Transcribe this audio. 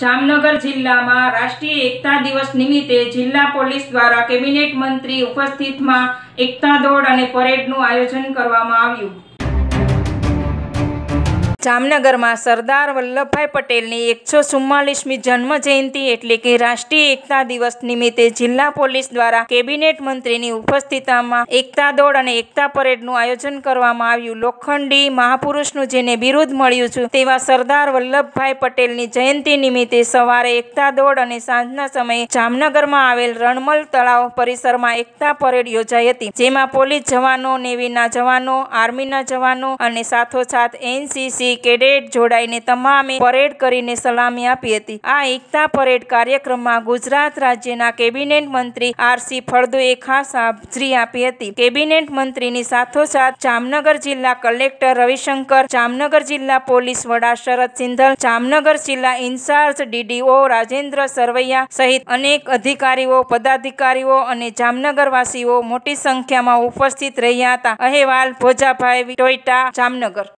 જામનગર જિલ્લામાં રાષ્ટ્રીય એકતા દિવસ નિમિત્તે જિલ્લા પોલીસ દ્વારા કેબિનેટ મંત્રી ઉપસ્થિતમાં એકતા દોડ અને પરેડનું આયોજન કરવામાં આવ્યું જામનગરમાં સરદાર વલ્લભભાઈ પટેલની એકસો ચુમ્માલીસમી જન્મજયંતિ એટલે કે રાષ્ટ્રીય એકતા દિવસ નિમિત્તે જિલ્લા પોલીસ દ્વારા કેબિનેટ મંત્રીની ઉપસ્થિતિમાં એકતા દોડ અને એકતા પરેડનું આયોજન કરવામાં આવ્યું લોખંડી મહાપુરુષનું જેને બિરુદ મળ્યું છે તેવા સરદાર વલ્લભભાઈ પટેલની જયંતિ નિમિત્તે સવારે એકતા દોડ અને સાંજના સમયે જામનગરમાં આવેલ રણમલ તળાવ પરિસરમાં એકતા પરેડ યોજાઈ હતી જેમાં પોલીસ જવાનો નેવીના જવાનો આર્મીના જવાનો અને સાથોસાથ એનસીસી કેડેટ જોડાઈને તમામે પરેડ કરીને સલામી આપી હતી આ એકતા પરેડ કાર્યક્રમમાં ગુજરાત રાજ્યના કેબિનેટ મંત્રી આરસી ફળદુએ ખાસ હાજરી આપી હતી કેબિનેટ મંત્રીની સાથોસાથ જામનગર જિલ્લા કલેક્ટર રવિશંકર જામનગર જિલ્લા પોલીસ વડા શરદ સિંધલ જામનગર જિલ્લા ઇન્ચાર્જ ડીડીઓ રાજેન્દ્ર સરવૈયા સહિત અનેક અધિકારીઓ પદાધિકારીઓ અને જામનગરવાસીઓ મોટી સંખ્યામાં ઉપસ્થિત રહ્યા હતા અહેવાલ ભોજાભાઈ ટોયટા જામનગર